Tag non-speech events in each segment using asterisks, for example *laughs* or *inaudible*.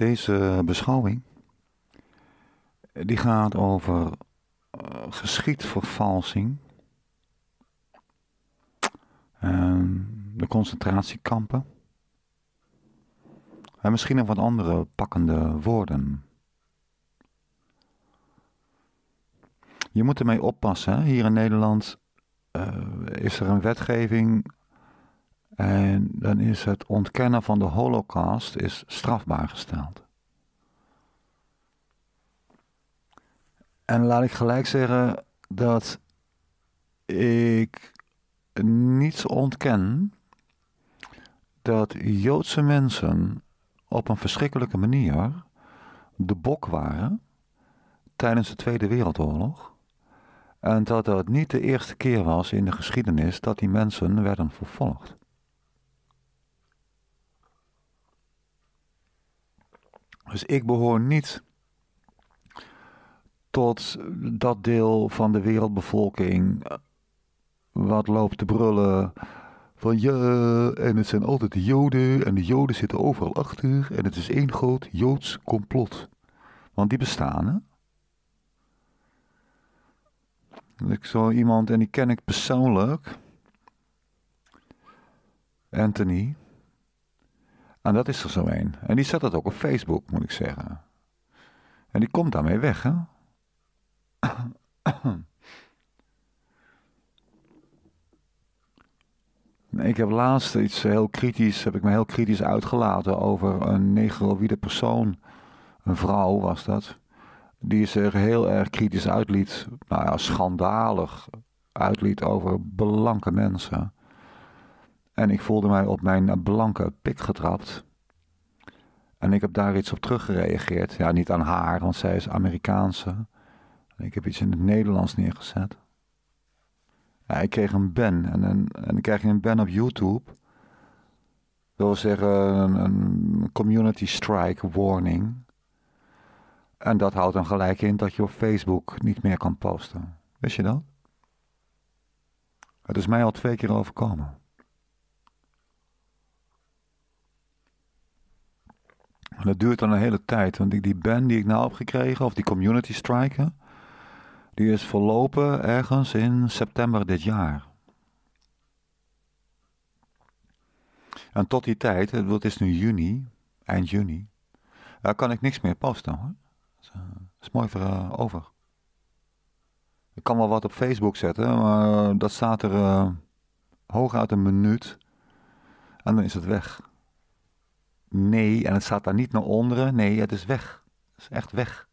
Deze beschouwing die gaat over eh, geschiedvervalsing. Ehm, de concentratiekampen. En misschien nog wat andere pakkende woorden. Je moet ermee oppassen. Hier in Nederland eh, is er een wetgeving en dan is het ontkennen van de holocaust is strafbaar gesteld. En laat ik gelijk zeggen dat ik niets ontken dat Joodse mensen op een verschrikkelijke manier de bok waren tijdens de Tweede Wereldoorlog. En dat dat niet de eerste keer was in de geschiedenis dat die mensen werden vervolgd. Dus ik behoor niet tot dat deel van de wereldbevolking eh, wat loopt te brullen van ja, en het zijn altijd de Joden en de Joden zitten overal achter en het is één groot Joods complot. Want die bestaan, hè? Ik zo iemand, en die ken ik persoonlijk, Anthony, en nou, dat is er zo een. En die zet dat ook op Facebook, moet ik zeggen. En die komt daarmee weg, hè? *clears throat* Ik heb laatst iets heel kritisch, heb ik me heel kritisch uitgelaten over een negroïde persoon. Een vrouw was dat. Die zich heel erg kritisch uitliet, nou ja, schandalig uitliet over blanke mensen. En ik voelde mij op mijn blanke pik getrapt. En ik heb daar iets op teruggereageerd. Ja, niet aan haar, want zij is Amerikaanse. Ik heb iets in het Nederlands neergezet. Ja, ik kreeg een ban. En, en, en dan krijg je een ban op YouTube. Dat wil zeggen een, een community strike warning. En dat houdt dan gelijk in dat je op Facebook niet meer kan posten. Wist je dat? Het is mij al twee keer overkomen. En dat duurt dan een hele tijd. Want die, die ban die ik nou heb gekregen, of die community striker, die is verlopen ergens in september dit jaar. En tot die tijd, het is nu juni, eind juni, daar kan ik niks meer posten hoor. Dat is eh, mooi voor eh, over. Ik kan wel wat op Facebook zetten, maar dat staat er uh, eh, hooguit een minuut. En dan is het weg. Nee, en het staat daar niet naar onderen. Nee, het is weg. Het is echt weg.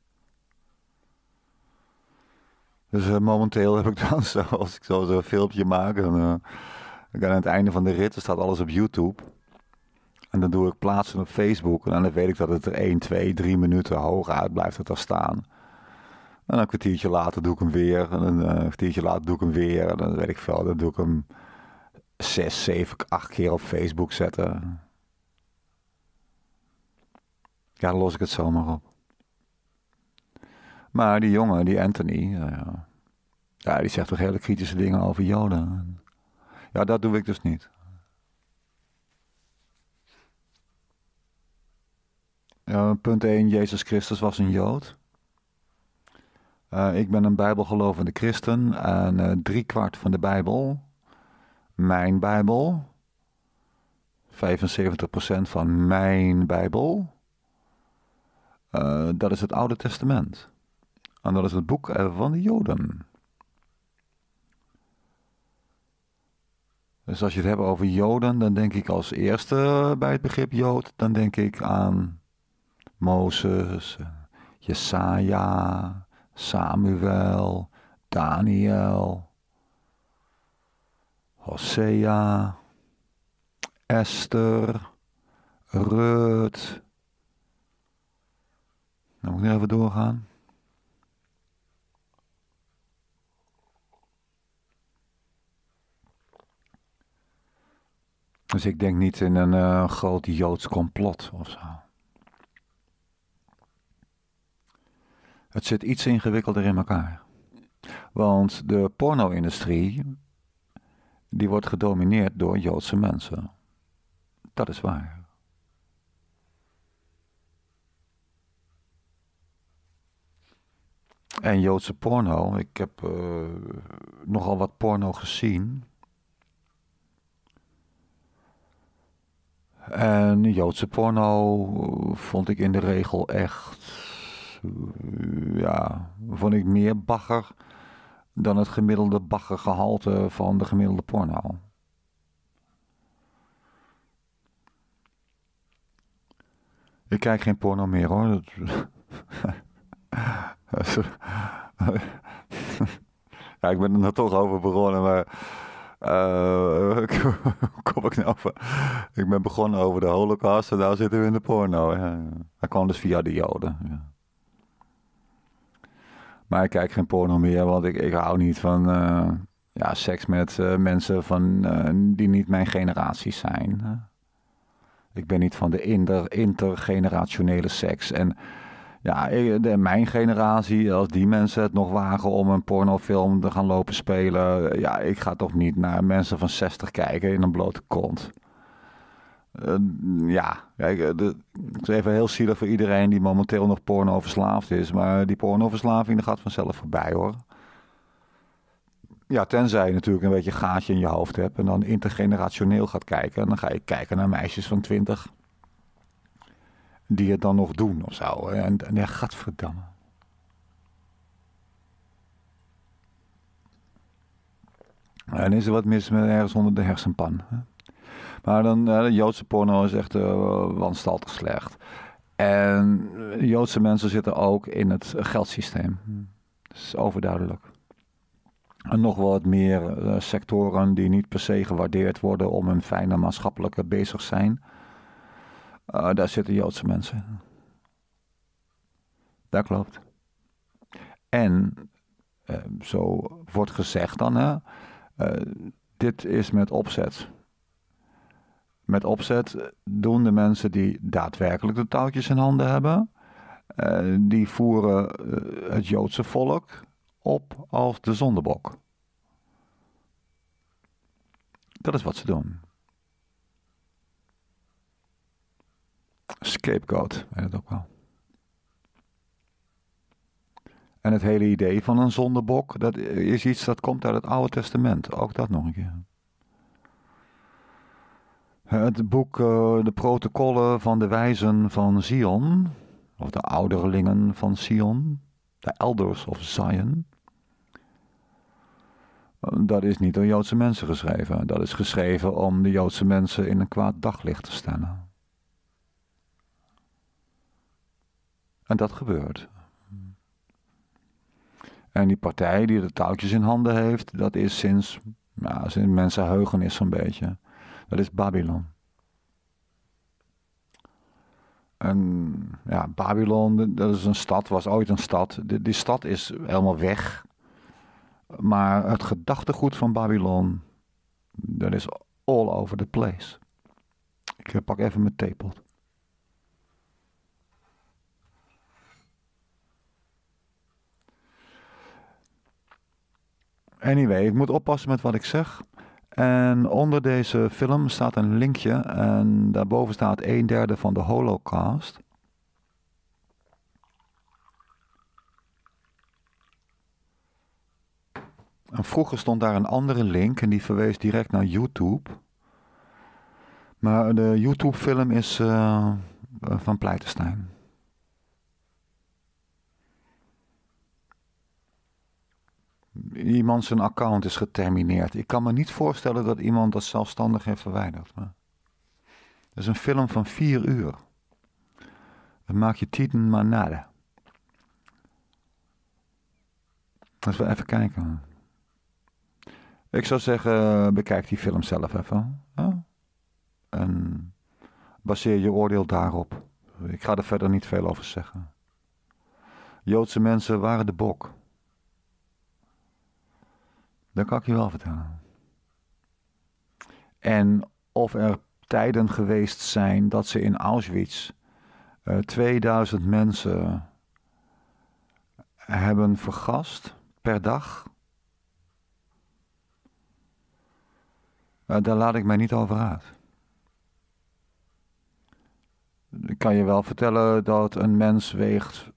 Dus eh, momenteel heb ik dan, *laughs* zo, als ik zo een filmpje maak, en, uh, eh, ik aan het einde van de rit dan staat alles op YouTube. En dan doe ik plaatsen op Facebook. En dan weet ik dat het er 1, 2, 3 minuten uit blijft het daar staan. En een kwartiertje later doe ik hem weer. En eh, een kwartiertje later doe ik hem weer. En dan weet ik veel. Dan doe ik hem zes, zeven, acht keer op Facebook zetten. Ja, los ik het zomaar op. Maar die jongen, die Anthony, ja, ja die zegt toch hele kritische dingen over Joden. Ja, dat doe ik dus niet. punt 1, Jezus Christus was een Jood. Eh, ik ben een bijbelgelovende christen en uh, driekwart van de Bijbel, mijn Bijbel, 75% van mijn Bijbel, eh, dat is het Oude Testament. En dat is het boek eh, van de Joden. Dus als je het hebt over Joden, dan denk ik als eerste bij het begrip Jood, dan denk ik aan Mozes, Jesaja, Samuel, Daniel, Hosea, Esther, Rut, dan moet ik nu even doorgaan. Dus ik denk niet in een uh, groot Joods complot of zo. Het zit iets ingewikkelder in elkaar. Want de porno-industrie, die wordt gedomineerd door Joodse mensen. Dat is waar. En Joodse porno. Ik heb eh, nogal wat porno gezien. En Joodse porno eh, vond ik in de regel echt. Eh, ja, vond ik meer bagger dan het gemiddelde baggergehalte van de gemiddelde porno. Ik kijk geen porno meer hoor. *laughs* *laughs* ja, ik ben er toch over begonnen, maar uh, *laughs* kom ik nou over? Ik ben begonnen over de holocaust en daar zitten we in de porno. Ja. Hij kwam dus via de joden. Maar ik kijk geen porno meer, want ik, ik hou niet van eh, ja, seks met eh, mensen van, die niet mijn generatie zijn. Ik ben niet van de inter intergenerationele seks en... Ja, de, mijn generatie, als die mensen het nog wagen om een pornofilm te gaan lopen spelen. Ja, ik ga toch niet naar mensen van 60 kijken in een blote kont. Eh, ja, kijk, het eh, is even heel zielig voor iedereen die momenteel nog porno verslaafd is. Maar die pornoverslaving gaat vanzelf voorbij hoor. Ja, tenzij je natuurlijk een beetje gaatje in je hoofd hebt en dan intergenerationeel gaat kijken. En dan ga je kijken naar meisjes van 20 die het dan nog doen of zo. En, en ja, gadverdamme. En is er wat mis met ergens onder de hersenpan. Hè? Maar dan, de Joodse porno is echt uh, wanstaltig slecht. En eh, Joodse mensen zitten ook in het geldsysteem. Dat is overduidelijk. En nog wat meer eh, sectoren die niet per se gewaardeerd worden om hun fijne maatschappelijke bezig zijn. Ah, daar zitten Joodse mensen. Dat klopt. En ehm, zo wordt gezegd dan, hè, eh, dit is met opzet. Met opzet doen de mensen die daadwerkelijk de touwtjes in handen hebben, eh, die voeren eh, het Joodse volk op als de zondebok. Dat is wat ze doen. Scapegoat, weet dat ook wel. En het hele idee van een zondebok, dat is iets dat komt uit het Oude Testament. Ook dat nog een keer. Het boek eh, De Protocollen van de Wijzen van Sion, of de Ouderlingen van Sion, de Elders of Zion. Eh, dat is niet door Joodse mensen geschreven. Dat is geschreven om de Joodse mensen in een kwaad daglicht te stellen. En dat gebeurt. En die partij die de touwtjes in handen heeft, dat is sinds, nou, sinds is zo'n beetje. Dat is Babylon. En ja, Babylon, dat is een stad, was ooit een stad. Die, stad is helemaal weg. Maar het gedachtegoed van Babylon, dat is all over the place. Ik pak even mijn theepot. Anyway, ik moet oppassen met wat ik zeg. En onder deze film staat een linkje en daarboven staat een derde van de Holocaust. vroeger stond daar een andere link en die verwees direct naar YouTube. Maar de YouTube-film is eh, van Pleitenstein. iemand zijn account is getermineerd. Ik kan me niet voorstellen dat iemand dat zelfstandig heeft verwijderd. Maar... Dat is een film van vier uur. Dan maak je tieten maar Laten we even kijken. Ik zou zeggen, bekijk die film zelf even. En baseer je oordeel daarop. Ik ga er verder niet veel over zeggen. Joodse mensen waren de bok. Dat kan ik je wel vertellen. En of er tijden geweest zijn dat ze in Auschwitz 2000 eh, mensen hebben vergast per dag. Eh, daar laat ik mij niet over uit. Ik kan je wel vertellen dat een mens weegt.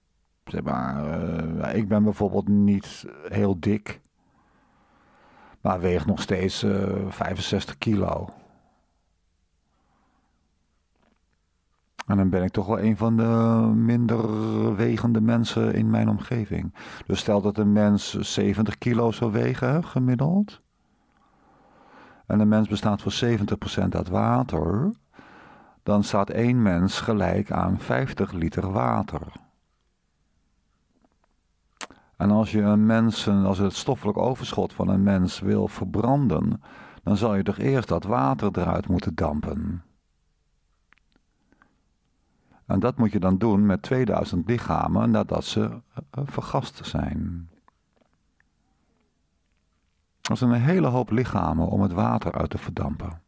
Zeg maar, eh, ik ben bijvoorbeeld niet heel dik maar weegt nog steeds 65 eh, kilo. En dan ben ik toch wel een van de minder wegende mensen in mijn omgeving. Dus stel dat een mens 70 kilo zou wegen, gemiddeld. En een mens bestaat voor 70% uit water. Dan staat één mens gelijk aan 50 liter water. En als je een mensen, als het stoffelijk overschot van een mens wil verbranden, dan zal je toch eerst dat water eruit moeten dampen. En dat moet je dan doen met 2000 lichamen nadat ze eh, vergast zijn. Dat is een hele hoop lichamen om het water uit te verdampen.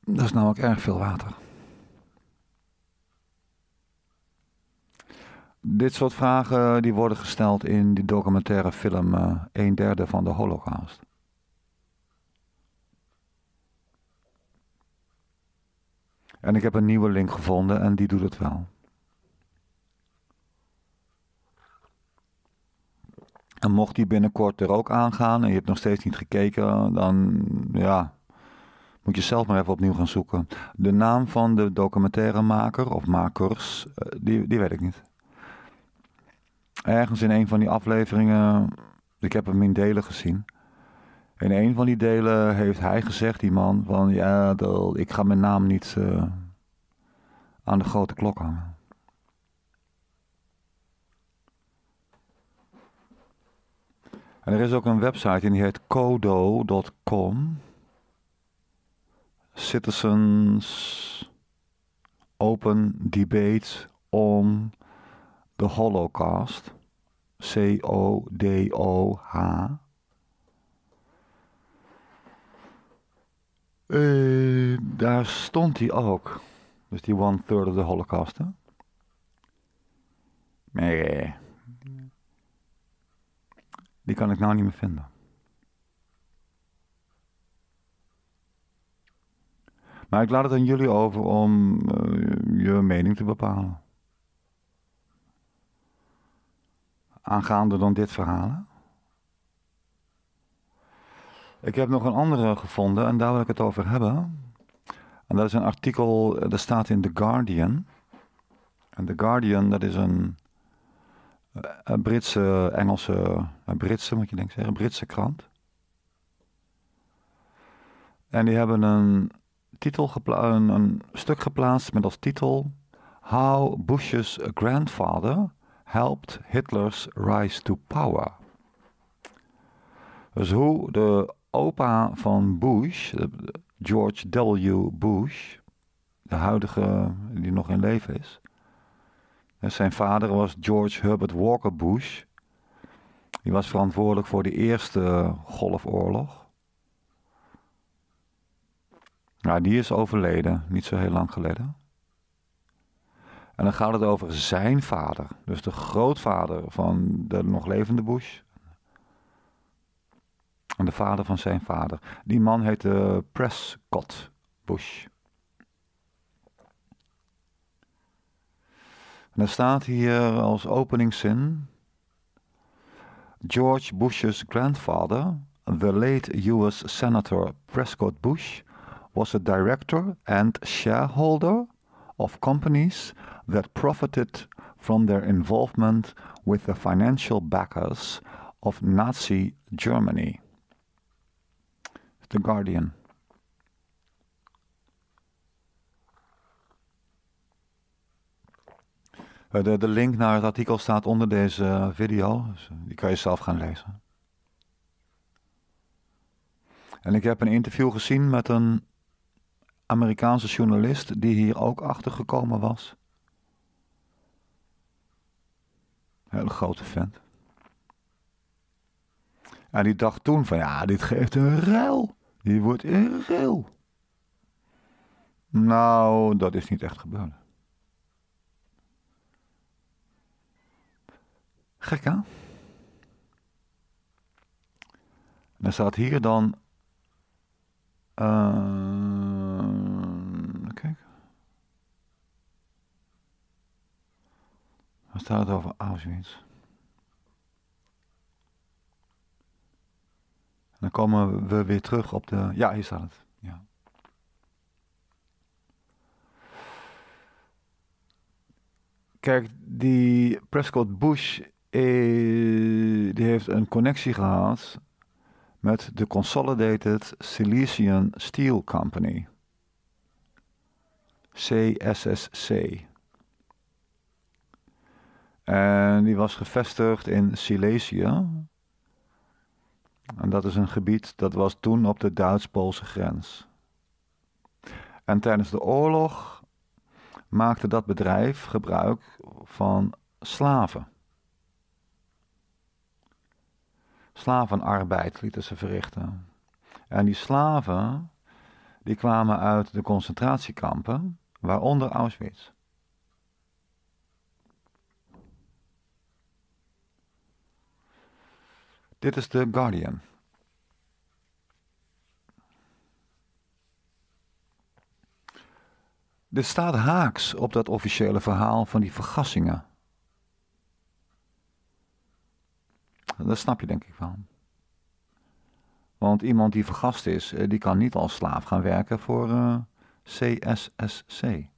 Dat is namelijk erg veel water. Dit soort vragen eh, die worden gesteld in die documentaire film uh, Een derde van de Holocaust. En ik heb een nieuwe link gevonden en die doet het wel. En mocht die binnenkort er ook aangaan en je hebt nog steeds niet gekeken, dan ja, moet je zelf maar even opnieuw gaan zoeken. De naam van de documentairemaker of makers, eh, die, die weet ik niet ergens in een van die afleveringen, ik heb hem in delen gezien. In een van die delen heeft hij gezegd, die man, van ja, dat, ik ga mijn naam niet eh, aan de grote klok hangen. En er is ook een website en die heet Codo.com. Citizens Open Debate on de Holocaust. C-O-D-O-H. Eh, daar stond hij ook. Dus die one third of the Holocaust. Hè? Nee. Die kan ik nou niet meer vinden. Maar ik laat het aan jullie over om eh, je mening te bepalen. aangaande dan dit verhaal? Ik heb nog een andere gevonden en daar wil ik het over hebben. En dat is een artikel, eh, dat staat in The Guardian. En The Guardian, dat is een, eh, Britse, Engelse, een Britse moet je denk ik een Britse krant. En die hebben een, titel een, een stuk geplaatst met als titel How Bush's Grandfather helped Hitler's rise to power. Dus hoe de opa van Bush, George W. Bush, de huidige die nog in leven is. Zijn vader was George Herbert Walker Bush. Die was verantwoordelijk voor de Eerste Golfoorlog. Nou, die is overleden, niet zo heel lang geleden. En dan gaat het over zijn vader. Dus de grootvader van de nog levende Bush. En de vader van zijn vader. Die man heette eh, Prescott Bush. En er staat hier als openingszin. George Bush's grandfather, the late US Senator Prescott Bush, was a director and shareholder of companies that profited from their involvement with the financial backers of Nazi Germany. The Guardian. Eh, de, de, link naar het artikel staat onder deze eh, video. Dus, eh, die kan je zelf gaan lezen. En ik heb een interview gezien met een Amerikaanse journalist die hier ook achter gekomen was. Hele grote vent. En die dacht toen van ja, dit geeft een ruil. die wordt een ruil. Nou, dat is niet echt gebeurd. Gek hè? En er staat hier dan. Eh, Dan staat het over Auschwitz? En dan komen we weer terug op de. Ja, hier staat het. Ja. Kijk, die Prescott Bush die heeft een connectie gehad met de Consolidated Silesian Steel Company. CSSC. En die was gevestigd in Silesië. En dat is een gebied dat was toen op de Duits-Poolse grens. En tijdens de oorlog maakte dat bedrijf gebruik van slaven. Slavenarbeid lieten ze verrichten. En die slaven die kwamen uit de concentratiekampen, waaronder Auschwitz. Dit is de Guardian. Dit staat haaks op dat officiële verhaal van die vergassingen. Dat snap je denk ik wel. Want iemand die vergast is, eh, die kan niet als slaaf gaan werken voor CSSC. Eh,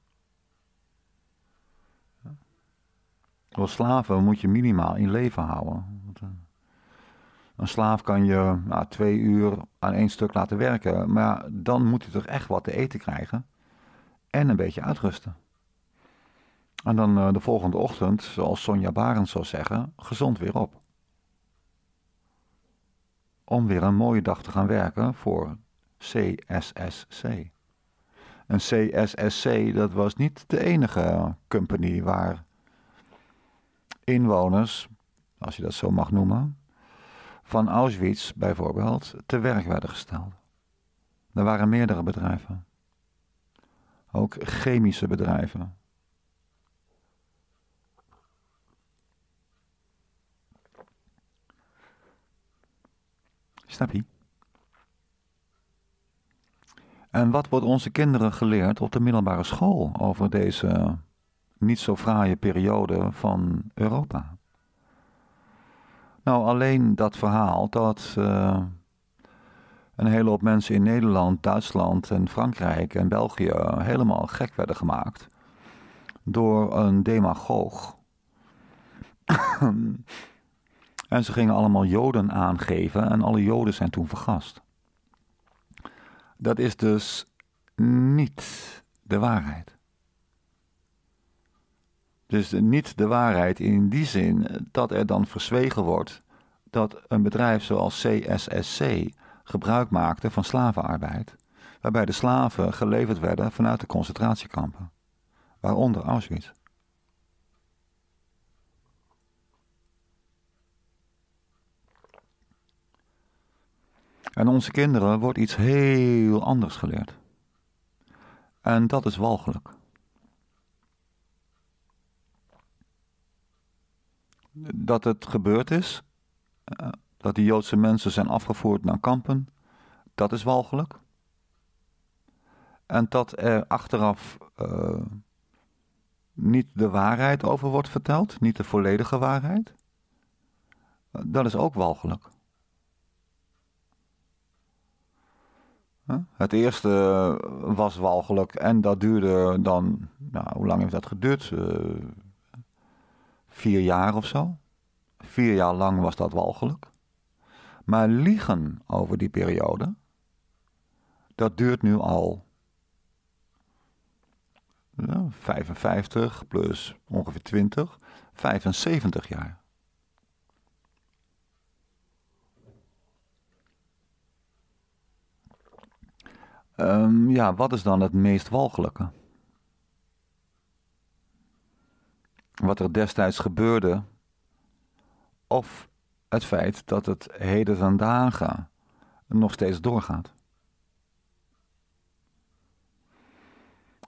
als slaven moet je minimaal in leven houden. Een slaaf kan je nou, twee uur aan één stuk laten werken, maar dan moet hij toch echt wat te eten krijgen en een beetje uitrusten. En dan eh, de volgende ochtend, zoals Sonja Barend zou zeggen, gezond weer op. Om weer een mooie dag te gaan werken voor CSSC. En CSSC, dat was niet de enige company waar inwoners, als je dat zo mag noemen, van Auschwitz bijvoorbeeld te werk werden gesteld. Er waren meerdere bedrijven. Ook chemische bedrijven. Snap je? En wat wordt onze kinderen geleerd op de middelbare school over deze niet zo fraaie periode van Europa? Nou, alleen dat verhaal dat eh, een hele hoop mensen in Nederland, Duitsland en Frankrijk en België helemaal gek werden gemaakt door een demagoog. *coughs* en ze gingen allemaal Joden aangeven en alle Joden zijn toen vergast. Dat is dus niet de waarheid. Dus niet de waarheid in die zin dat er dan verzwegen wordt dat een bedrijf zoals CSSC gebruik maakte van slavenarbeid, waarbij de slaven geleverd werden vanuit de concentratiekampen, waaronder Auschwitz. En onze kinderen wordt iets heel anders geleerd. En dat is walgelijk. dat het gebeurd is, eh, dat die Joodse mensen zijn afgevoerd naar kampen, dat is walgelijk. En dat er achteraf eh, niet de waarheid over wordt verteld, niet de volledige waarheid, eh, dat is ook walgelijk. Het eerste was walgelijk en dat duurde dan, nou, hoe lang heeft dat geduurd? vier jaar of zo. Vier jaar lang was dat walgelijk. Maar liegen over die periode, dat duurt nu al 55 plus ongeveer 20, 75 jaar. Ehm, ja, wat is dan het meest walgelijke? wat er destijds gebeurde, of het feit dat het heden vandaag dagen nog steeds doorgaat.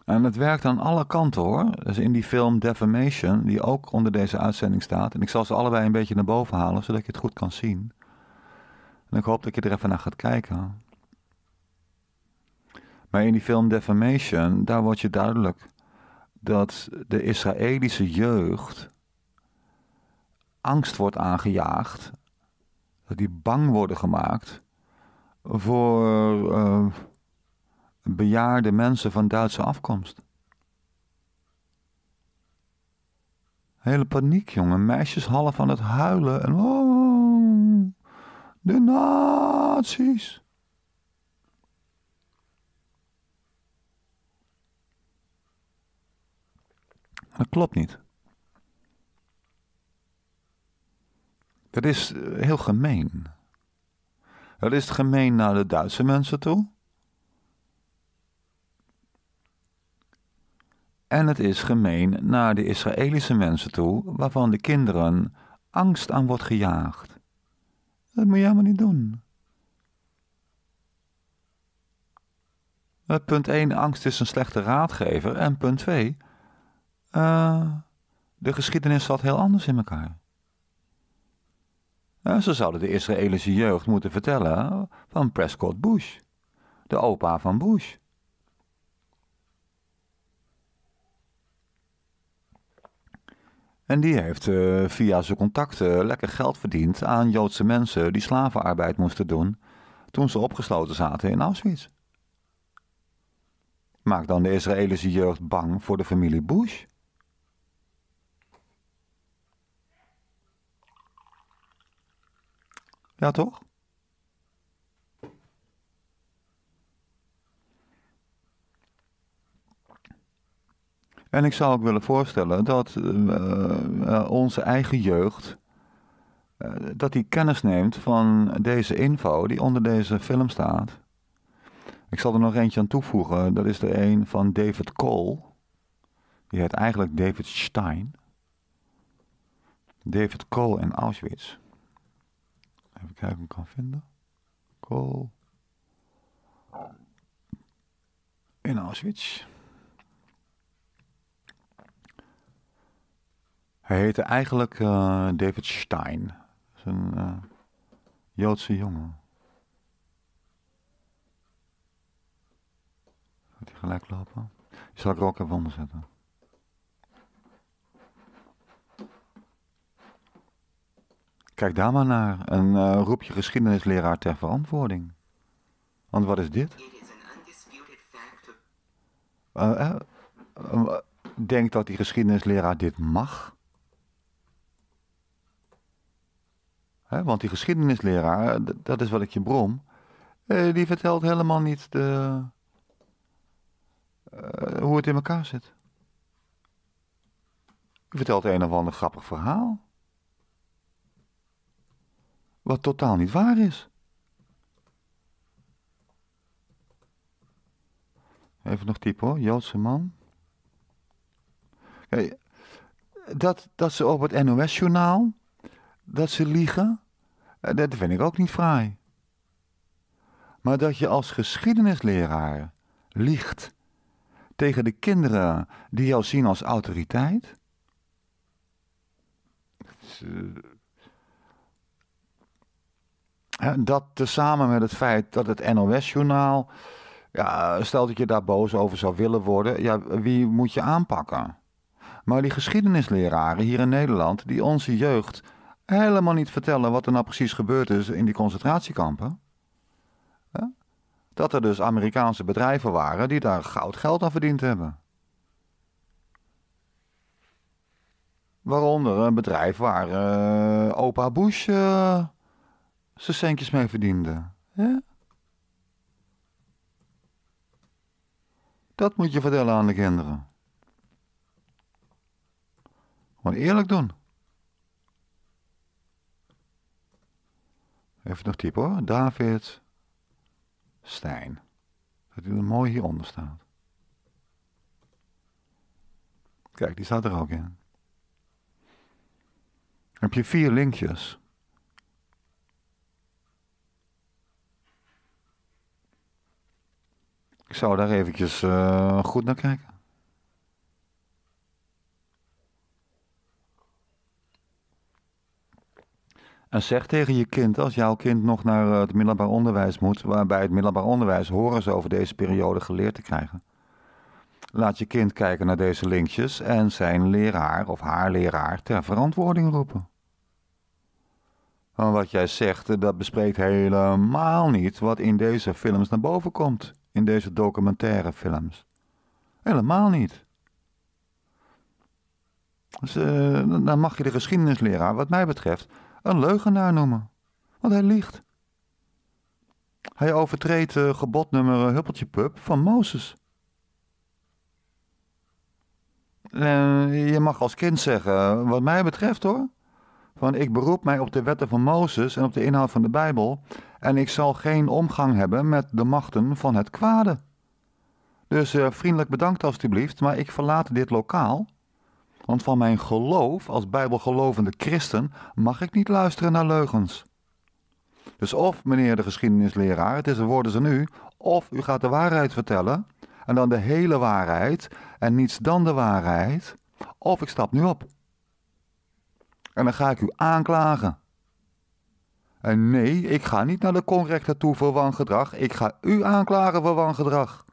En het werkt aan alle kanten hoor. Dus in die film Defamation, die ook onder deze uitzending staat. En ik zal ze allebei een beetje naar boven halen, zodat je het goed kan zien. En ik hoop dat je er even naar gaat kijken. Maar in die film Defamation, daar wordt je duidelijk dat de Israëlische jeugd angst wordt aangejaagd, dat die bang worden gemaakt voor eh, bejaarde mensen van Duitse afkomst. Hele paniek, jongen. Meisjes half aan het huilen en oh, de nazi's. Dat klopt niet. Dat is eh, heel gemeen. Dat is gemeen naar de Duitse mensen toe. En het is gemeen naar de Israëlische mensen toe, waarvan de kinderen angst aan wordt gejaagd. Dat moet je helemaal niet doen. Eh, punt 1, angst is een slechte raadgever. En punt 2, eh, de geschiedenis zat heel anders in elkaar. ze zouden de Israëlische jeugd moeten vertellen van Prescott Bush, de opa van Bush. En die heeft eh, via zijn contacten lekker geld verdiend aan Joodse mensen die slavenarbeid moesten doen toen ze opgesloten zaten in Auschwitz. Maak dan de Israëlische jeugd bang voor de familie Bush. Ja, toch? En ik zou ook willen voorstellen dat eh, eh, onze eigen jeugd. Eh, dat die kennis neemt van deze info die onder deze film staat. Ik zal er nog eentje aan toevoegen. Dat is er een van David Cole. Die heet eigenlijk David Stein. David Cole in Auschwitz. Even kijken of ik kan vinden. Kool. In Auschwitz. Hij heette eigenlijk eh, David Stein. Dat is een eh, Joodse jongen. Gaat hij gelijk lopen? Die zal ik er ook even onder zetten. Kijk daar maar naar en eh, roep je geschiedenisleraar ter verantwoording. Want wat is dit? Eh, eh, Denk dat die geschiedenisleraar dit mag? want die geschiedenisleraar, dat is wat ik je brom, die vertelt helemaal niet de, hoe het in elkaar zit. Die vertelt een of ander grappig verhaal wat totaal niet waar is. Even nog typen hoor, Joodse man. Kijk, dat, dat ze op het NOS-journaal, dat ze liegen, eh, dat vind ik ook niet fraai. Maar dat je als geschiedenisleraar liegt tegen de kinderen die jou zien als autoriteit. Dat eh, dat tezamen met het feit dat het NOS-journaal. Ja, stel dat je daar boos over zou willen worden, ja, wie moet je aanpakken? Maar die geschiedenisleraren hier in Nederland, die onze jeugd helemaal niet vertellen wat er nou precies gebeurd is in die concentratiekampen. Dat er dus Amerikaanse bedrijven waren die daar goud geld aan verdiend hebben. Waaronder een bedrijf waar eh, opa Bush eh, zijn centjes mee verdiende. Hè? Dat moet je vertellen aan de kinderen. Gewoon eerlijk doen. Even nog typen hoor. David Stijn. Dat hij er mooi hieronder staat. Kijk, die staat er ook in. heb je vier linkjes. Ik zou daar eventjes eh, goed naar kijken. En zeg tegen je kind, als jouw kind nog naar eh, het middelbaar onderwijs moet, waarbij het middelbaar onderwijs horen ze over deze periode geleerd te krijgen. Laat je kind kijken naar deze linkjes en zijn leraar of haar leraar ter verantwoording roepen. Want wat jij zegt, eh, dat bespreekt helemaal niet wat in deze films naar boven komt in deze documentaire films, Helemaal niet. Dus, eh, dan mag je de geschiedenisleraar, wat mij betreft, een leugenaar noemen. Want hij liegt. Hij overtreedt eh, gebod nummer eh, Huppeltje Pup van Mozes. En je mag als kind zeggen, wat mij betreft hoor, van ik beroep mij op de wetten van Mozes en op de inhoud van de Bijbel en ik zal geen omgang hebben met de machten van het kwade. Dus eh, vriendelijk bedankt alstublieft, maar ik verlaat dit lokaal, want van mijn geloof als bijbelgelovende christen mag ik niet luisteren naar leugens. Dus of, meneer de geschiedenisleraar, het is de woorden van u, of u gaat de waarheid vertellen, en dan de hele waarheid, en niets dan de waarheid, of ik stap nu op. En dan ga ik u aanklagen. En nee, ik ga niet naar de conrector toe voor wangedrag. Ik ga u aanklagen voor wangedrag.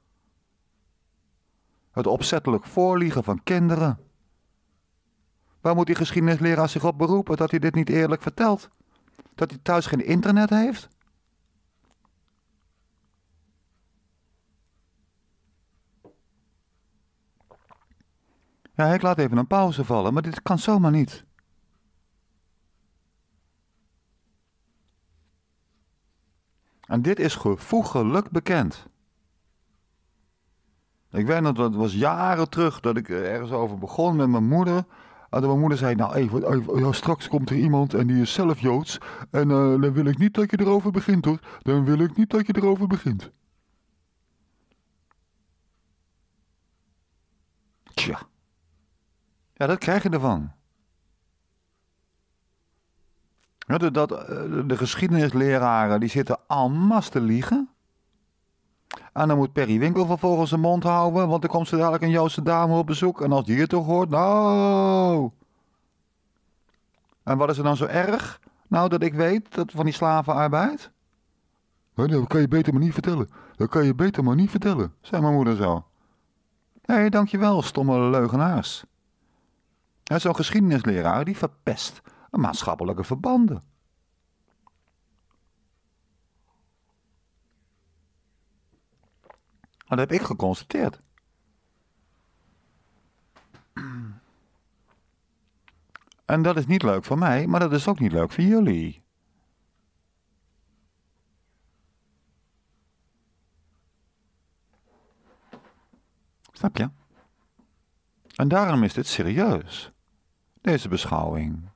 Het opzettelijk voorliegen van kinderen. Waar moet die geschiedenisleraar zich op beroepen dat hij dit niet eerlijk vertelt? Dat hij thuis geen internet heeft? Ja, ik laat even een pauze vallen, maar dit kan zomaar niet. En dit is gevoegelijk bekend. Ik weet dat dat was jaren terug dat ik eh, ergens over begon met mijn moeder. En mijn moeder zei, nou even, straks komt er iemand en die is zelf Joods. En eh, dan wil ik niet dat je erover begint hoor. Dan wil ik niet dat je erover begint. Tja. Ja, dat krijg je ervan. de, dat, eh, de geschiedenisleraren die zitten allemaal te liegen. En dan moet Perry Winkel vervolgens zijn mond houden, want er komt ze dadelijk een Joodse dame op bezoek. En als die het toch hoort, nou. En wat is er dan zo erg? Nou, dat ik weet dat van die slavenarbeid. dat kan je beter maar niet vertellen. Dat kan je beter maar niet vertellen, zei mijn moeder zo. Hé, dankjewel, stomme leugenaars. zo'n geschiedenisleraar, die verpest maatschappelijke verbanden. Dat heb ik geconstateerd. En dat is niet leuk voor mij, maar dat is ook niet leuk voor jullie. Snap je? En daarom is dit serieus, deze beschouwing.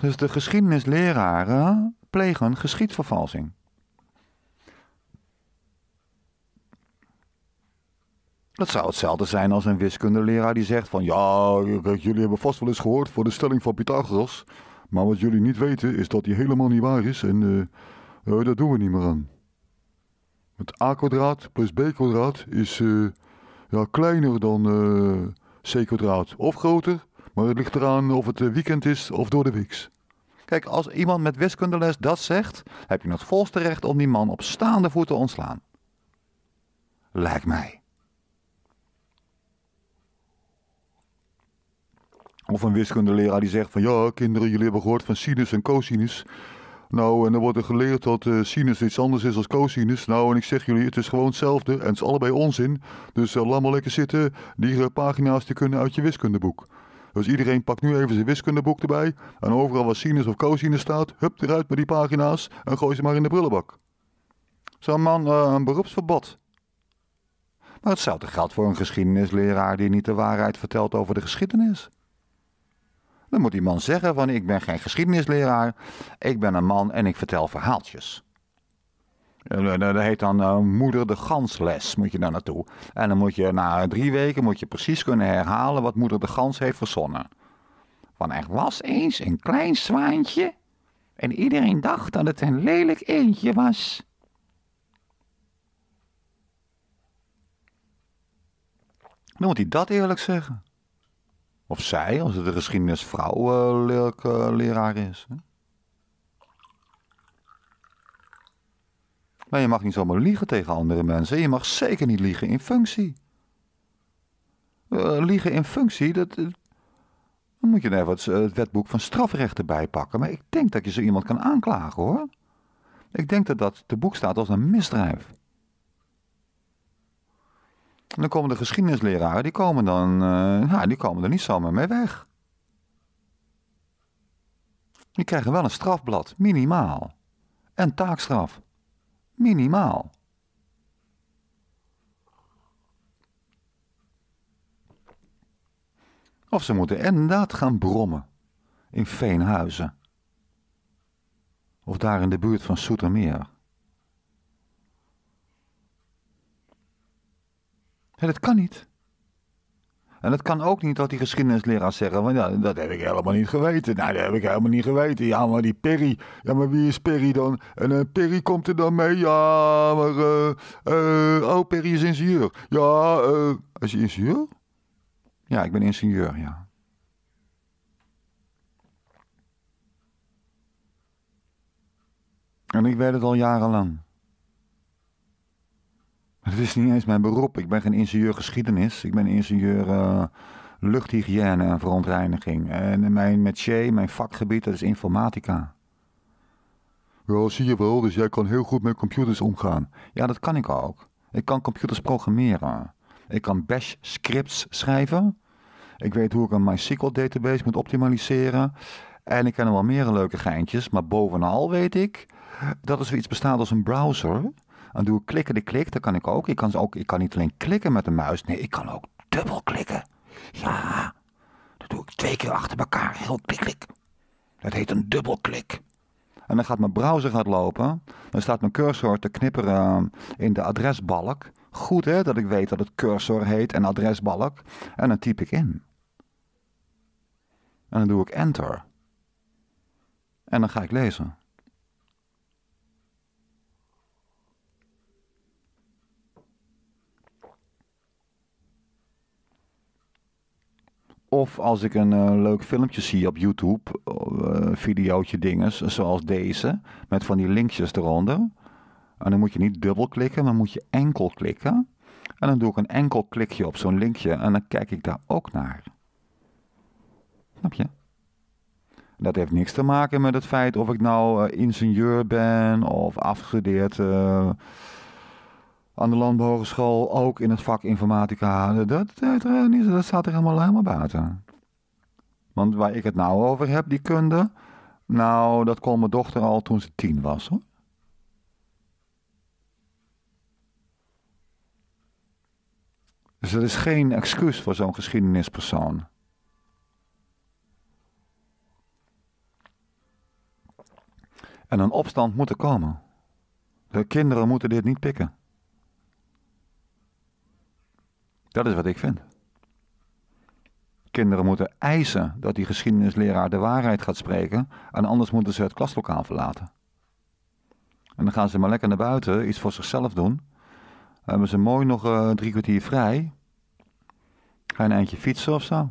Dus de geschiedenisleraren plegen geschiedvervalsing. Dat zou hetzelfde zijn als een wiskundeleraar die zegt van ja, jullie hebben vast wel eens gehoord voor de stelling van Pythagoras. Maar wat jullie niet weten is dat die helemaal niet waar is en uh, eh, eh, dat doen we niet meer aan. Het a kwadraat plus b kwadraat is eh, ja, kleiner dan c kwadraat of groter maar het ligt eraan of het eh, weekend is of door de weeks. Kijk, als iemand met wiskundeles dat zegt, heb je het volste recht om die man op staande voet te ontslaan. Lijkt mij. Of een wiskundeleraar die zegt van ja, kinderen, jullie hebben gehoord van sinus en cosinus. Nou, en dan wordt er geleerd dat eh, sinus iets anders is als cosinus. Nou, en ik zeg jullie, het is gewoon hetzelfde en het is allebei onzin. Dus uh, laat maar lekker zitten, die pagina's die kunnen uit je wiskundeboek. Dus iedereen pakt nu even zijn wiskundeboek erbij. En overal waar sinus of cosinus staat, hup eruit met die pagina's en gooi ze maar in de brullenbak. Zo'n man eh, een beroepsverbod? Maar hetzelfde geldt voor een geschiedenisleraar die niet de waarheid vertelt over de geschiedenis. Dan moet die man zeggen van ik ben geen geschiedenisleraar, ik ben een man en ik vertel verhaaltjes. Eh, nou, dat heet dan eh, moeder de gansles moet je daar naartoe. En dan moet je na drie weken moet je precies kunnen herhalen wat moeder de gans heeft verzonnen. Van er was eens een klein zwaantje en iedereen dacht dat het een lelijk eentje was. Dan moet hij dat eerlijk zeggen. Of zij, als het de geschiedenisvrouw uh, leraar is. Hè? Maar je mag niet zomaar liegen tegen andere mensen. Je mag zeker niet liegen in functie. Eh, liegen in functie, dat, eh, dan moet je er even eh, het, wetboek van strafrechten bij pakken. Maar ik denk dat je zo iemand kan aanklagen hoor. Ik denk dat dat te boek staat als een misdrijf. En dan komen de geschiedenisleraren, die komen dan, ja, nou, die komen er niet zomaar mee weg. Die krijgen wel een strafblad, minimaal. En taakstraf minimaal. Of ze moeten inderdaad gaan brommen in Veenhuizen. Of daar in de buurt van Soetermeer. En dat kan niet. En het kan ook niet dat die geschiedenisleraars zeggen: van, ja, dat heb ik helemaal niet geweten. Nou, dat heb ik helemaal niet geweten. Ja, maar die Perry. Ja, maar wie is Perry dan? En eh, Perry komt er dan mee. Ja, maar. Eh, eh, oh, Perry is ingenieur. Ja, is je ingenieur? Ja, ik ben ingenieur, ja. En ik weet het al jarenlang. Het is niet eens mijn beroep. Ik ben geen ingenieur geschiedenis. Ik ben ingenieur eh, luchthygiëne en verontreiniging. En mijn métier, mijn vakgebied, dat is informatica. Ja, zie je wel, dus jij kan heel goed met computers omgaan. Ja, dat kan ik ook. Ik kan computers programmeren. Ik kan bash scripts schrijven. Ik weet hoe ik een MySQL database moet optimaliseren. En ik ken nog wel meer leuke geintjes. Maar bovenal weet ik dat er zoiets bestaat als een browser. Dan doe ik klikken de klik, dat kan ik ook. Ik kan, ook. ik kan niet alleen klikken met de muis, nee, ik kan ook dubbel klikken. Ja, dat doe ik twee keer achter elkaar. Heel klik, klik. Dat heet een dubbel klik. En dan gaat mijn browser gaat lopen. Dan staat mijn cursor te knipperen ehm, in de adresbalk. Goed hè, dat ik weet dat het cursor heet en adresbalk. En dan typ ik in. En dan doe ik enter. En dan ga ik lezen. Of als ik een eh, leuk filmpje zie op YouTube, uh, videootje dinges, zoals deze, met van die linkjes eronder. En dan moet je niet dubbel klikken, maar moet je enkel klikken. En dan doe ik een enkel klikje op zo'n linkje en dan kijk ik daar ook naar. Snap je? Dat heeft niks te maken met het feit of ik nou eh, ingenieur ben of afgestudeerd aan de landbouwschool ook in het vak informatica. Dat, dat, dat staat er helemaal, helemaal buiten. Want waar ik het nou over heb, die kunde. Nou, dat kon mijn dochter al toen ze tien was hoor. Dus dat is geen excuus voor zo'n geschiedenispersoon. En een opstand moet er komen. De kinderen moeten dit niet pikken. Dat is wat ik vind. Kinderen moeten eisen dat die geschiedenisleraar de waarheid gaat spreken, en anders moeten ze het klaslokaal verlaten. En dan gaan ze maar lekker naar buiten, iets voor zichzelf doen. Dan hebben ze mooi nog eh, drie kwartier vrij. Ga een eindje fietsen of zo?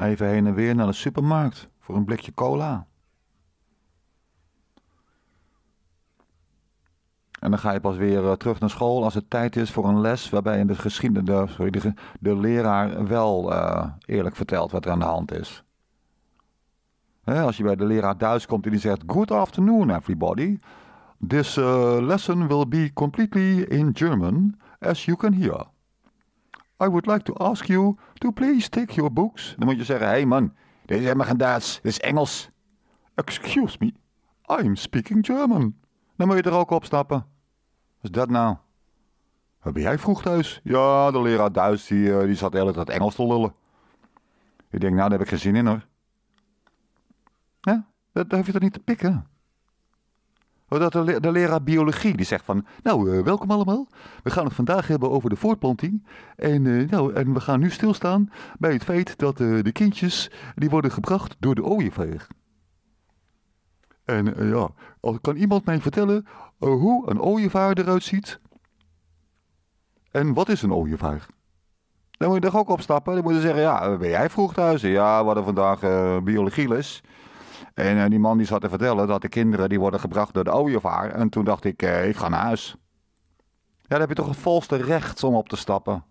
Even heen en weer naar de supermarkt voor een blikje cola. En dan ga je pas weer eh, terug naar school als het tijd is voor een les waarbij de, geschiedenis, sorry, de, de leraar wel eh, eerlijk vertelt wat er aan de hand is. als je bij de leraar Duits komt en die zegt: Good afternoon, everybody. This eh, lesson will be completely in German, as you can hear. I would like to ask you to please take your books. Dan moet je zeggen: hey man, dit is helemaal geen Duits, dit is Engels. Excuse me, I'm speaking German. Dan moet je er ook opstappen. Wat is dat nou? Wat ben jij vroeg thuis? Ja, de leraar Duits die, eh, die zat de hele tijd Engels te lullen. Ik denk, nou, daar heb ik geen zin in hoor. Ja, dat, daar hoef je toch niet te pikken? Oh, dat de, leraar biologie die zegt van, nou, eh, welkom allemaal. We gaan het vandaag hebben over de voortplanting. En, eh, nou, en we gaan nu stilstaan bij het feit dat de kindjes, die worden gebracht door de ooievaar. En eh, ja, kan iemand mij vertellen eh, hoe een ooievaar eruit ziet? En wat is een ooievaar? Dan moet je toch ook opstappen. Dan moet je zeggen, ja, eh, ben jij vroeg thuis? Ja, we hadden vandaag uh, biologieles. En die man die zat te vertellen dat de kinderen die worden gebracht door de ooievaar. En toen dacht ik, ik ga naar huis. Ja, dan heb je toch het volste recht om op te stappen.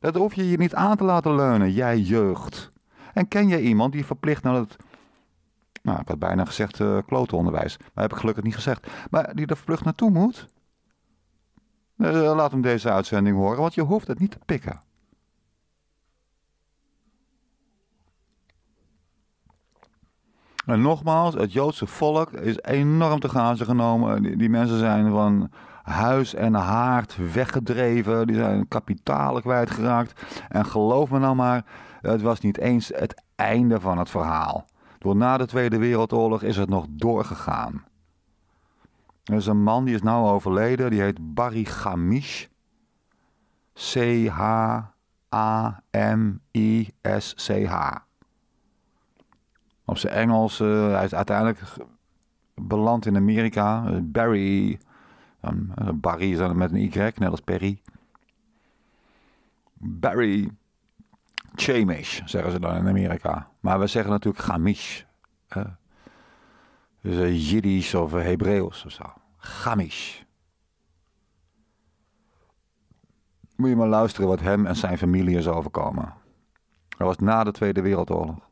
Dat hoef je je niet aan te laten leunen, jij jeugd. En ken jij iemand die verplicht naar het nou, ik had bijna gezegd uh, klote onderwijs. Maar heb ik gelukkig niet gezegd. Maar die er vlug naartoe moet. Eh, laat hem deze uitzending horen, want je hoeft het niet te pikken. En nogmaals, het Joodse volk is enorm te gazen genomen. Die, die mensen zijn van huis en haard weggedreven. Die zijn kapitalen kwijtgeraakt. En geloof me nou maar, het was niet eens het einde van het verhaal. Door na de Tweede Wereldoorlog is het nog doorgegaan. Er is een man die is nou overleden, die heet Barry Gamish. C-H-A-M-I-S-C-H. Op zijn Engels, eh, hij is uiteindelijk beland in Amerika. Barry, ehm, Barry is dan met een Y, net als Perry. Barry Chemisch, zeggen ze dan in Amerika. Maar we zeggen natuurlijk Gamish. Hè? Dus eh, Jiddisch of eh, Hebreeuws of zo. Gamish. Moet je maar luisteren wat hem en zijn familie is overkomen. Dat was na de Tweede Wereldoorlog.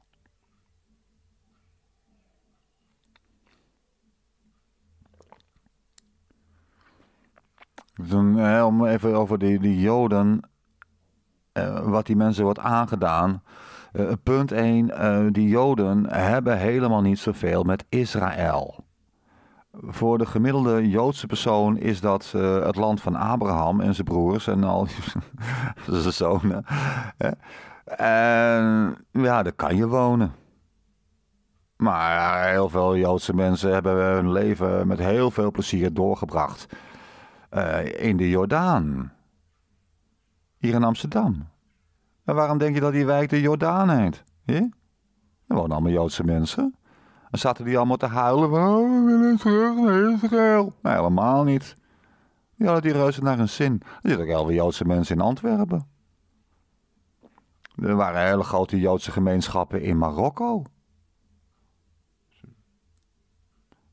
om even over die, die Joden eh, wat die mensen wordt aangedaan. Eh, punt 1, uh, eh, die Joden hebben helemaal niet zoveel met Israël. Voor de gemiddelde Joodse persoon is dat het land van Abraham en zijn broers en al *laughs* zijn zonen. En ja, daar kan je wonen. Maar heel veel Joodse mensen hebben hun leven met heel veel plezier doorgebracht in de Jordaan. Hier in Amsterdam. En waarom denk je dat die wijk de Jordaan heet? He? Er wonen allemaal Joodse mensen. En zaten die allemaal te huilen van... Oh, we willen terug naar Israël. Nee, helemaal niet. Die hadden die reuzen naar hun zin. Er zitten ook heel veel Joodse mensen in Antwerpen. Er waren hele grote Joodse gemeenschappen in Marokko.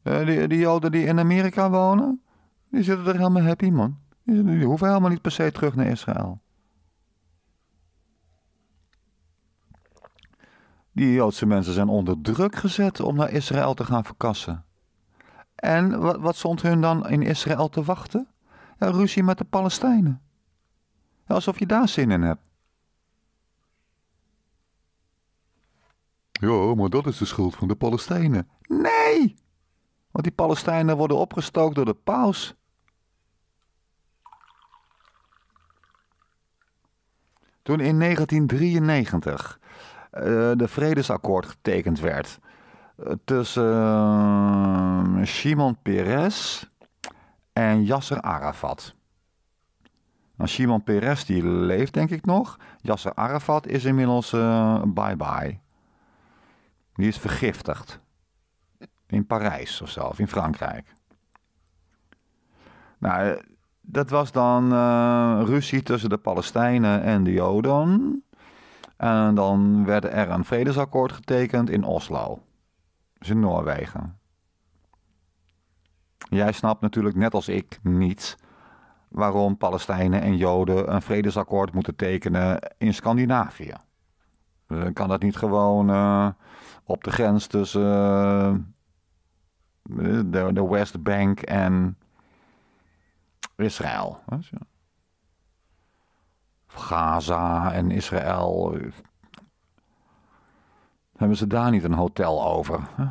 Eh, die, die, Joden die in Amerika wonen, die zitten er helemaal happy, man. die hoeven helemaal niet per se terug naar Israël. Die Joodse mensen zijn onder druk gezet om naar Israël te gaan verkassen. En wat, wat stond hun dan in Israël te wachten? Ja, ruzie met de Palestijnen. alsof je daar zin in hebt. Ja, maar dat is de schuld van de Palestijnen. Nee! Want die Palestijnen worden opgestookt door de paus. Toen in 1993 eh, de vredesakkoord getekend werd. Eh, tussen ehm, Shimon Peres en Yasser Arafat. Nou, Shimon Peres die leeft denk ik nog. Yasser Arafat is inmiddels eh, bye-bye. die is vergiftigd. In Parijs of zelf, in Frankrijk. Nou, dat was dan uh, ruzie tussen de Palestijnen en de Joden. En dan werd er een vredesakkoord getekend in Oslo. Dus in Noorwegen. Jij snapt natuurlijk net als ik niet waarom Palestijnen en Joden een vredesakkoord moeten tekenen in Scandinavië. Kan dat niet gewoon eh, op de grens tussen eh, de, de West Bank en Israël? Gaza en Israël. Hebben ze daar niet een hotel over? Hè?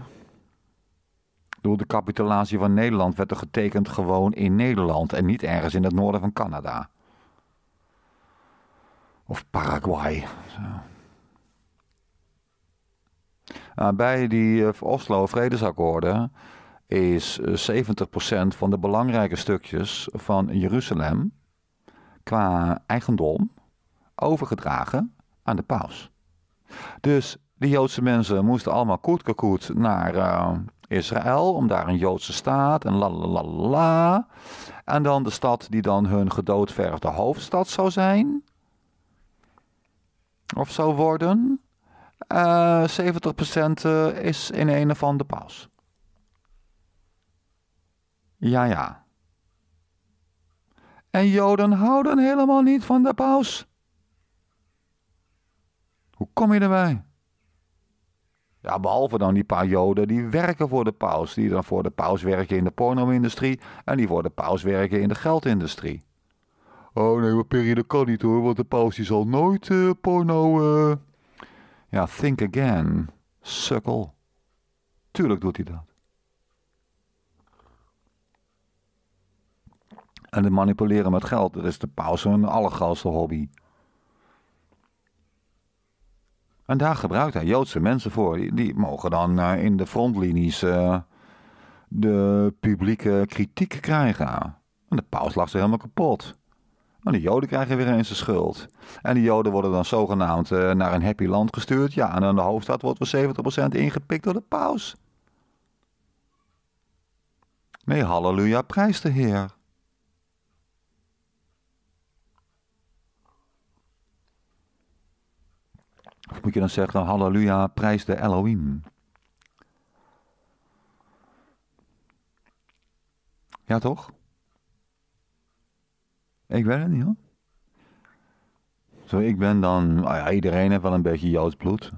Door de capitulatie van Nederland werd er getekend gewoon in Nederland en niet ergens in het noorden van Canada. Of Paraguay. Nou, bij die eh, Oslo-vredesakkoorden is 70% eh, van de belangrijke stukjes van Jeruzalem qua eigendom overgedragen aan de paus. Dus de Joodse mensen moesten allemaal koetkekoet naar eh, Israël, om daar een Joodse staat en la la la. En dan de stad die dan hun gedoodverfde hoofdstad zou zijn. Of zou worden. Uh, eh, 70% eh, is in een van de paus. Ja, ja. En Joden houden helemaal niet van de paus kom je erbij? Ja, behalve dan die paar joden die werken voor de paus. Die dan voor de paus werken in de porno-industrie en die voor de paus werken in de geldindustrie. Oh nee, maar Perry, dat kan niet hoor, want de paus is zal nooit eh, porno... Eh. Ja, think again, sukkel. Tuurlijk doet hij dat. En de manipuleren met geld, dat is de paus een allergrootste hobby. En daar gebruikt hij Joodse mensen voor. Die, mogen dan eh, in de frontlinies eh, de publieke kritiek krijgen. En de paus lag ze helemaal kapot. En de Joden krijgen weer eens de schuld. En die Joden worden dan zogenaamd eh, naar een happy land gestuurd. Ja, en aan de hoofdstad wordt voor 70% ingepikt door de paus. Nee, halleluja, prijs de Heer. Of moet je dan zeggen, halleluja, prijs de Elohim. Ja, toch? Ik weet het niet hoor. Zo, ik ben dan, nou ja, iedereen heeft wel een beetje Joods bloed.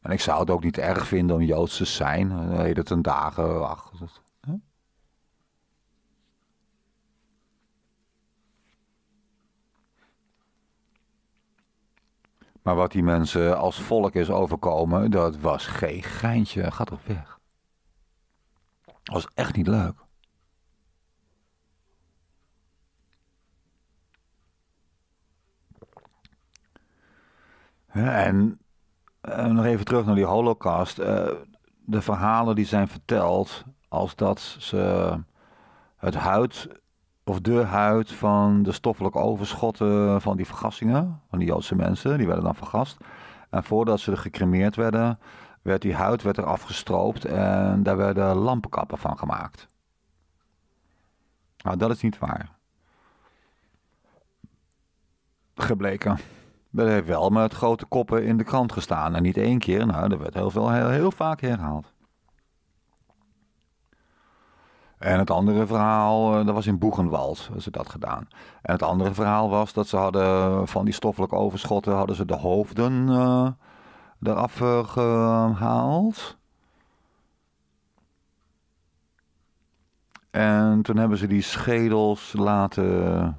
En ik zou het ook niet erg vinden om Joods te zijn. Heet het een dagen, ach, Maar wat die mensen als volk is overkomen, dat was geen geintje. Gaat toch weg. Dat was echt niet leuk. En, eh, nog even terug naar die holocaust. Eh, de verhalen die zijn verteld als dat ze het huid of de huid van de stoffelijke overschotten van die vergassingen, van die Joodse mensen, die werden dan vergast. En voordat ze gecremeerd werden, werd die huid werd er afgestroopt en daar werden lampenkappen van gemaakt. Nou, dat is niet waar. Gebleken. Dat heeft wel met grote koppen in de krant gestaan. En niet één keer, nou, dat werd heel, veel, heel, heel vaak herhaald. En het andere verhaal, eh, dat was in Boegenwald, ze dat gedaan. En het andere verhaal was dat ze hadden van die stoffelijke overschotten, hadden ze de hoofden eh, eraf eh, gehaald. En toen hebben ze die schedels laten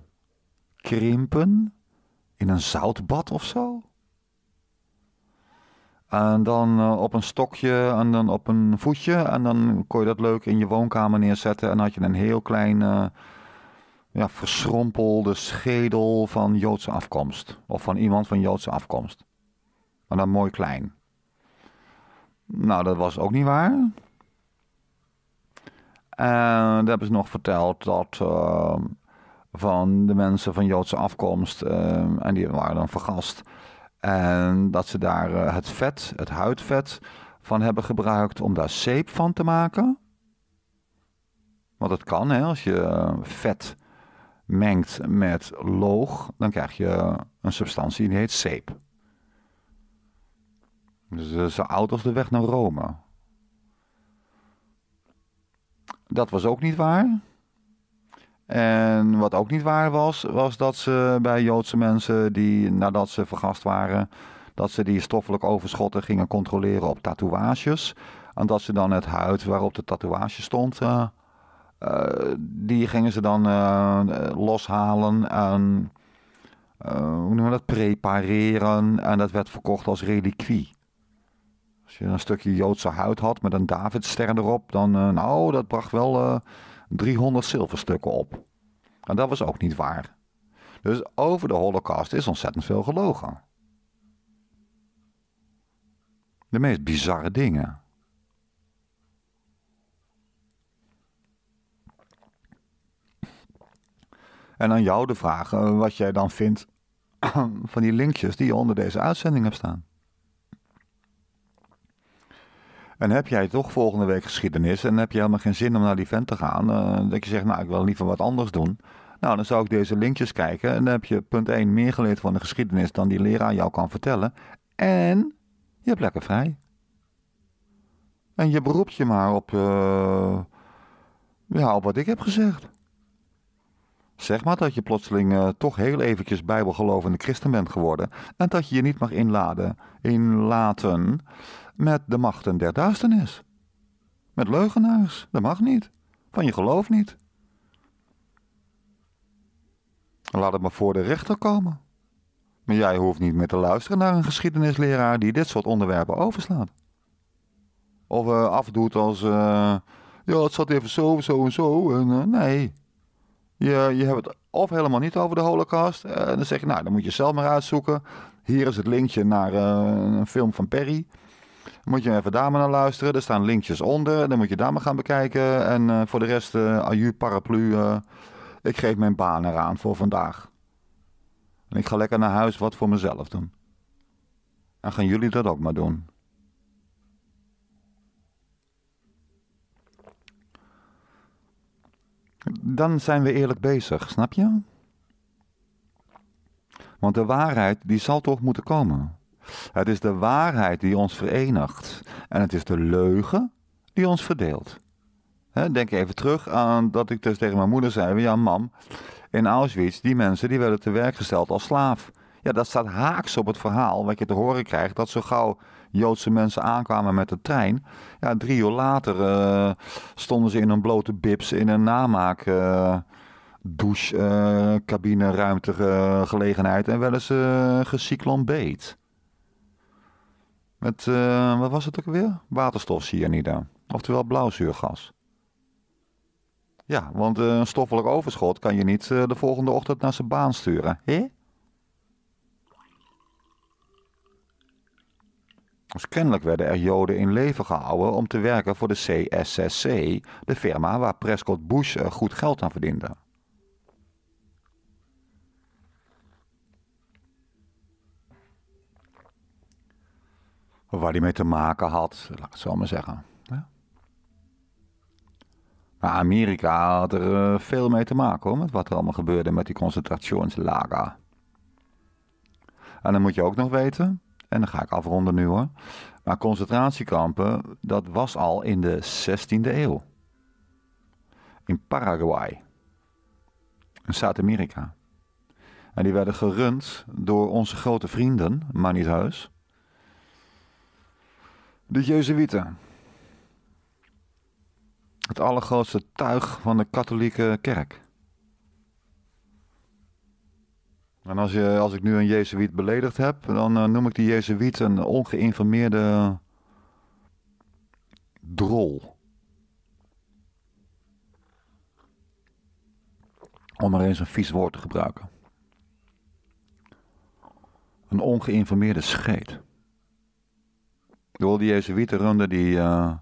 krimpen in een zoutbad of zo. En dan eh, op een stokje en dan op een voetje. En dan kon je dat leuk in je woonkamer neerzetten. En had je een heel klein, eh, ja, verschrompelde schedel van Joodse afkomst. Of van iemand van Joodse afkomst. Maar dan mooi klein. Nou, dat was ook niet waar. En dan hebben ze nog verteld dat eh, van de mensen van Joodse afkomst, en die waren dan vergast, en dat ze daar eh, het vet, het huidvet, van hebben gebruikt om daar zeep van te maken. Want dat kan, hè? als je eh, vet mengt met loog, dan krijg je een substantie die heet zeep. Dus zo oud als de weg naar Rome. Dat was ook niet waar. En wat ook niet waar was, was dat ze bij Joodse mensen die nadat ze vergast waren, dat ze die stoffelijk overschotten gingen controleren op tatoeages. En dat ze dan het huid waarop de tatoeage stond, eh, eh, die gingen ze dan eh, loshalen en hoe noemen we dat, prepareren. En dat werd verkocht als reliquie. Als je een stukje Joodse huid had met een Davidster erop, dan nou, dat bracht wel 300 zilverstukken op. En dat was ook niet waar. Dus over de Holocaust is ontzettend veel gelogen. De meest bizarre dingen. En aan jou de vraag eh, wat jij dan vindt *clears throat* van die linkjes die onder deze uitzending hebt staan. En heb jij toch volgende week geschiedenis en heb je helemaal geen zin om naar die vent te gaan, uh, dat je zegt, nou ik wil liever wat anders doen. Nou, dan zou ik deze linkjes kijken en dan heb je punt 1 meer geleerd van de geschiedenis dan die leraar jou kan vertellen. En je hebt lekker vrij. En je beroept je maar op, eh, ja, op wat ik heb gezegd. Zeg maar dat je plotseling eh, toch heel eventjes bijbelgelovende christen bent geworden en dat je je niet mag inladen, inlaten met de machten der duisternis. Met leugenaars, dat mag niet. Van je geloof niet. Laat het maar voor de rechter komen. Maar jij hoeft niet meer te luisteren naar een geschiedenisleraar die dit soort onderwerpen overslaat. Of eh, afdoet als, eh, ja, het zat even zo, zo en zo. En, eh, nee, je, je hebt het of helemaal niet over de holocaust. En dan zeg je, nou, dan moet je zelf maar uitzoeken. Hier is het linkje naar een film van Perry. Moet je even daar maar naar luisteren. Er staan linkjes onder. Dan moet je daar maar gaan bekijken. En eh, voor de rest, uh, aju, paraplu. Eh, ik geef mijn baan eraan voor vandaag. En ik ga lekker naar huis wat voor mezelf doen. En gaan jullie dat ook maar doen. Dan zijn we eerlijk bezig, snap je? Want de waarheid die zal toch moeten komen. Het is de waarheid die ons verenigt. En het is de leugen die ons verdeelt. denk even terug aan dat ik dus tegen mijn moeder zei: Ja, mam, in Auschwitz, die mensen die werden te werk gesteld als slaaf. Ja, dat staat haaks op het verhaal wat je te horen krijgt dat zo gauw Joodse mensen aankwamen met de trein. Ja, drie uur later eh, stonden ze in een blote bips in een namaak. Uh, douche, uh, cabine, ruimte, gelegenheid en werden ze uh, met, eh, wat was het ook alweer? Waterstofcyanide. Oftewel blauwzuurgas. Ja, want eh, een stoffelijk overschot kan je niet eh, de volgende ochtend naar zijn baan sturen. Hé? Dus kennelijk werden er Joden in leven gehouden om te werken voor de CSSC, de firma waar Prescott Bush goed geld aan verdiende. waar hij mee te maken had, laat ik het zo maar zeggen. Maar Amerika had er eh, veel mee te maken hoor, met wat er allemaal gebeurde met die concentratieslager. En dan moet je ook nog weten, en dan ga ik afronden nu hoor, maar concentratiekampen, dat was al in de 16e eeuw. In Paraguay, in Zuid-Amerika. En die werden gerund door onze grote vrienden, maar niet heus de Jezuïeten. Het allergrootste tuig van de katholieke kerk. En als, je, als ik nu een Jezuïet beledigd heb, dan eh, noem ik die Jezuïet een ongeïnformeerde drol. Om maar eens een vies woord te gebruiken. Een ongeïnformeerde scheet. Door die Jezuïeten runden die eh,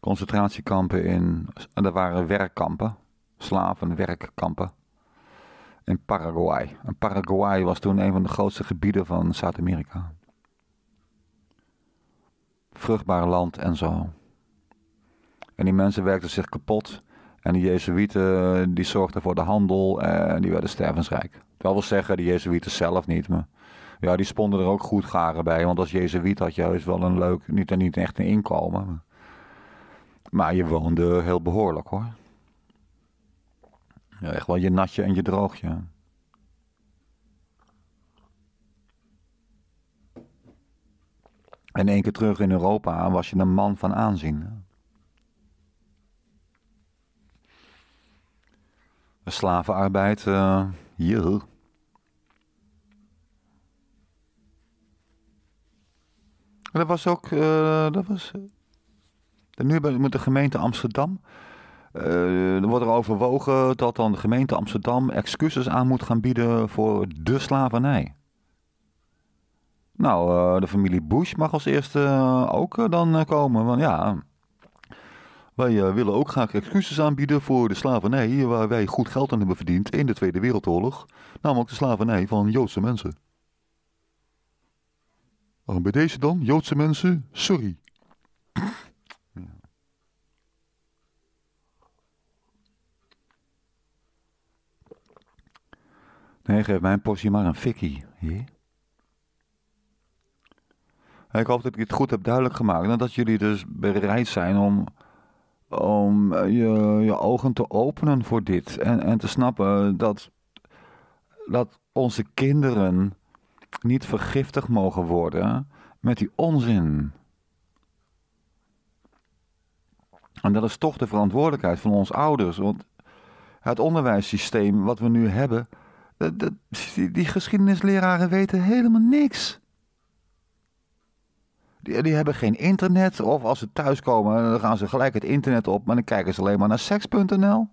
concentratiekampen in. En dat waren werkkampen, slavenwerkkampen. In Paraguay. En Paraguay was toen een van de grootste gebieden van Zuid-Amerika. Vruchtbaar land en zo. En die mensen werkten zich kapot. En die Jezuïeten eh, die zorgden voor de handel en die werden stervensrijk. Dat wil zeggen, de Jezuïeten zelf niet, maar ja, die sponden er ook goed garen bij. Want als Jezuïet had je juist wel een leuk, niet, niet echt een inkomen. Maar je woonde heel behoorlijk hoor. Ja, echt wel je natje en je droogje. En één keer terug in Europa was je een man van aanzien. Slavenarbeid, uh, Maar dat was ook. Uh, dat was, eh, nu met de gemeente Amsterdam. Uh, er wordt er overwogen dat dan de gemeente Amsterdam excuses aan moet gaan bieden voor de slavernij. Nou, de familie Bush mag als eerste ook dan komen. Want ja, wij willen ook graag excuses aanbieden voor de slavernij waar wij goed geld aan hebben verdiend in de Tweede Wereldoorlog. Namelijk de slavernij van Joodse mensen. Waarom bij deze dan, Joodse mensen, sorry. Nee, geef mijn portie maar een fikkie. Ik hoop dat ik het goed heb duidelijk gemaakt. En dat jullie dus bereid zijn om, om eh, je, je ogen te openen voor dit. En, en te snappen dat, dat onze kinderen niet vergiftig mogen worden met die onzin. En dat is toch de verantwoordelijkheid van ons ouders. Want het onderwijssysteem wat we nu hebben, die, die geschiedenisleraren weten helemaal niks. Die, die, hebben geen internet. Of als ze thuiskomen, dan gaan ze gelijk het internet op. Maar dan kijken ze alleen maar naar seks.nl.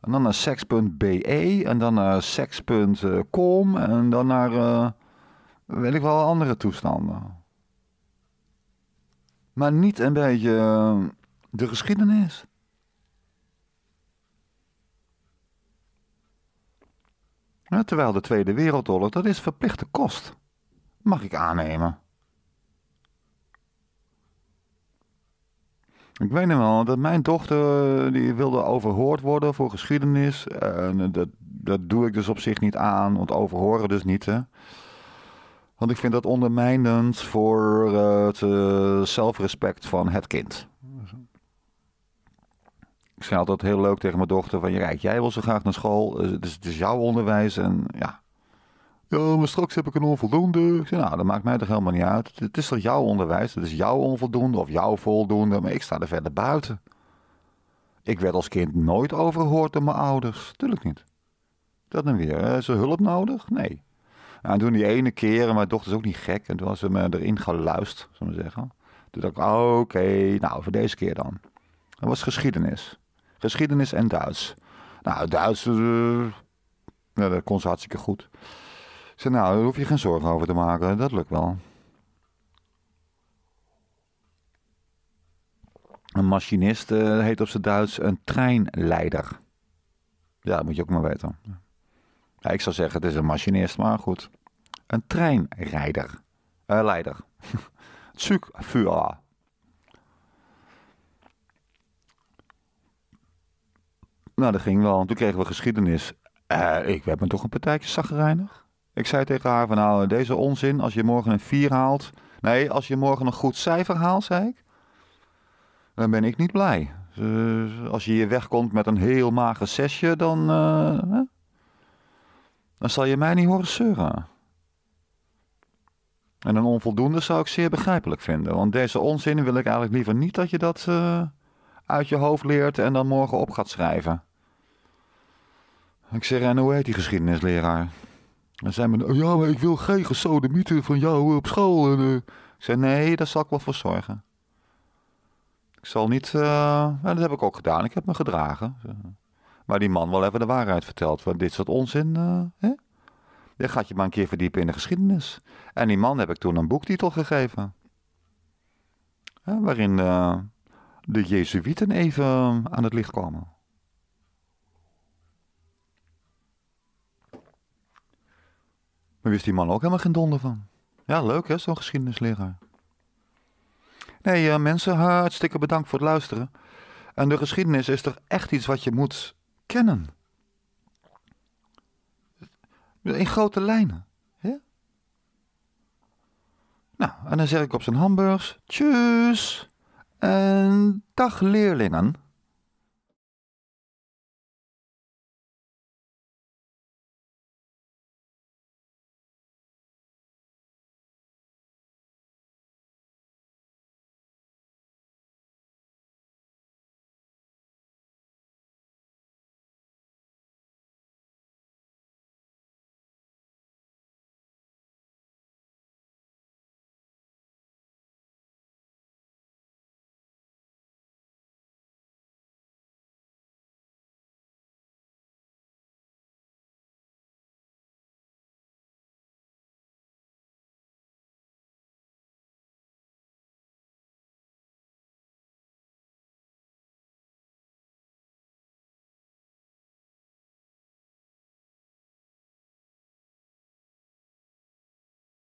En dan naar seks.be En dan naar seks.com En dan naar, uh, weet ik wel, andere toestanden. Maar niet een beetje eh, de geschiedenis. Terwijl de Tweede Wereldoorlog, dat is verplichte kost. Mag ik aannemen. Ik weet niet wel dat mijn dochter eh, die wilde overhoord worden voor geschiedenis. En eh, dat, dat doe ik dus op zich niet aan, want overhoren dus niet. Hè? Want ik vind dat ondermijnend voor eh, het zelfrespect van het kind. Ik zei altijd heel leuk tegen mijn dochter van, rijdt jij wil zo graag naar school, dus het is jouw onderwijs en ja, ja, maar straks heb ik een onvoldoende. nou, dat maakt mij toch helemaal niet uit. Het is toch jouw onderwijs? Het is jouw onvoldoende of jouw voldoende, maar ik sta er verder buiten. Ik werd als kind nooit overgehoord door mijn ouders. Tuurlijk niet. Dat dan weer. Is er hulp nodig? Nee. En toen die ene keer, en mijn dochter is ook niet gek, en toen was ze me erin geluisterd, zullen we zeggen. Toen dacht ik, oké, nou, voor deze keer dan. Dat was geschiedenis. Geschiedenis en Duits. Nou, Duits, eh, dat kon ze hartstikke goed zei, nou, daar hoef je geen zorgen over te maken, dat lukt wel. Een machinist eh, heet op zijn Duits een treinleider. Ja, dat moet je ook maar weten. ik zou zeggen, het is een machinist, maar goed. Een treinrijder. Eh, leider. Zugführer. *laughs* nou, dat ging wel. Toen kregen we geschiedenis. Eh, ik heb me toch een partijtje zagrijnig. Ik zei tegen haar van nou, deze onzin, als je morgen een 4 haalt. Nee, als je morgen een goed cijfer haalt, zei ik. Dan ben ik niet blij. Dus, eh, als je hier wegkomt met een heel mager zesje, dan. Eh, dan zal je mij niet horen zeuren. En een onvoldoende zou ik zeer begrijpelijk vinden. Want deze onzin wil ik eigenlijk liever niet dat je dat eh, uit je hoofd leert en dan morgen op gaat schrijven. Ik zeg, en hoe heet die geschiedenisleraar? dan zei me, oh ja, maar ik wil geen gesodemieten van jou eh, op school. En, eh. Ik zei, nee, daar zal ik wel voor zorgen. Ik zal niet, en eh, nou, dat heb ik ook gedaan, ik heb me gedragen. Maar die man wel even de waarheid verteld. Want dit soort onzin, uh, hè? gaat je maar een keer verdiepen in de geschiedenis. En die man heb ik toen een boektitel gegeven. Hè, waarin de Jezuïeten even aan het licht komen. Maar wist die man ook helemaal geen donder van. Ja, leuk hè, zo'n geschiedenisleraar. Nee, eh, mensen, hartstikke bedankt voor het luisteren. En de geschiedenis is toch echt iets wat je moet kennen. In grote lijnen. Hè? Nou, en dan zeg ik op zijn hamburgers, tjus en dag leerlingen.